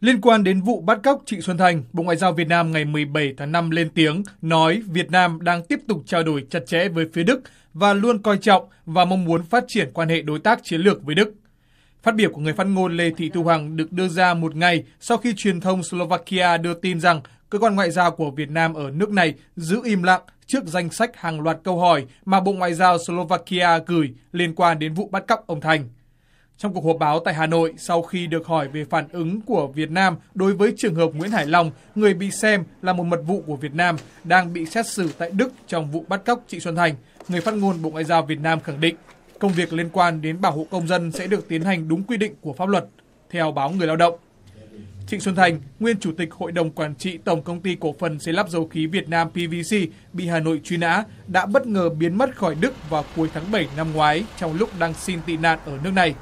Liên quan đến vụ bắt cóc Trịnh Xuân Thành, Bộ Ngoại giao Việt Nam ngày 17 tháng 5 lên tiếng nói Việt Nam đang tiếp tục trao đổi chặt chẽ với phía Đức và luôn coi trọng và mong muốn phát triển quan hệ đối tác chiến lược với Đức. Phát biểu của người phát ngôn Lê Thị Thu Hằng được đưa ra một ngày sau khi truyền thông Slovakia đưa tin rằng cơ quan ngoại giao của Việt Nam ở nước này giữ im lặng trước danh sách hàng loạt câu hỏi mà Bộ Ngoại giao Slovakia gửi liên quan đến vụ bắt cóc ông Thành. Trong cuộc họp báo tại Hà Nội, sau khi được hỏi về phản ứng của Việt Nam đối với trường hợp Nguyễn Hải Long, người bị xem là một mật vụ của Việt Nam, đang bị xét xử tại Đức trong vụ bắt cóc Trịnh Xuân Thành, người phát ngôn Bộ Ngoại giao Việt Nam khẳng định công việc liên quan đến bảo hộ công dân sẽ được tiến hành đúng quy định của pháp luật, theo báo Người Lao động. Trịnh Xuân Thành, nguyên chủ tịch Hội đồng Quản trị Tổng Công ty Cổ phần Xây lắp Dầu khí Việt Nam PVC bị Hà Nội truy nã, đã bất ngờ biến mất khỏi Đức vào cuối tháng 7 năm ngoái trong lúc đang xin tị nạn ở nước này.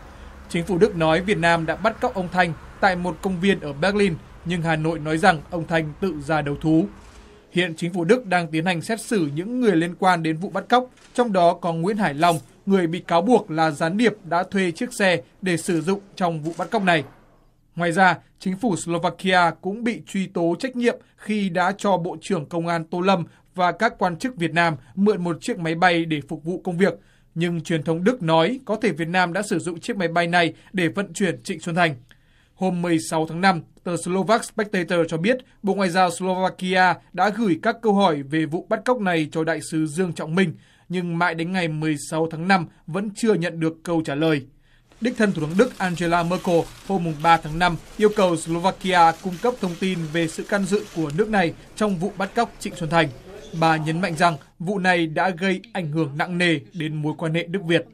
Chính phủ Đức nói Việt Nam đã bắt cóc ông Thanh tại một công viên ở Berlin, nhưng Hà Nội nói rằng ông Thanh tự ra đầu thú. Hiện chính phủ Đức đang tiến hành xét xử những người liên quan đến vụ bắt cóc, trong đó có Nguyễn Hải Long, người bị cáo buộc là gián điệp đã thuê chiếc xe để sử dụng trong vụ bắt cóc này. Ngoài ra, chính phủ Slovakia cũng bị truy tố trách nhiệm khi đã cho Bộ trưởng Công an Tô Lâm và các quan chức Việt Nam mượn một chiếc máy bay để phục vụ công việc, nhưng truyền thông Đức nói có thể Việt Nam đã sử dụng chiếc máy bay này để vận chuyển Trịnh Xuân Thành. Hôm 16 tháng 5, tờ Slovak Spectator cho biết Bộ Ngoại giao Slovakia đã gửi các câu hỏi về vụ bắt cóc này cho đại sứ Dương Trọng Minh, nhưng mãi đến ngày 16 tháng 5 vẫn chưa nhận được câu trả lời. Đích thân Thủ tướng Đức Angela Merkel hôm 3 tháng 5 yêu cầu Slovakia cung cấp thông tin về sự can dự của nước này trong vụ bắt cóc Trịnh Xuân Thành. Bà nhấn mạnh rằng Vụ này đã gây ảnh hưởng nặng nề đến mối quan hệ Đức Việt.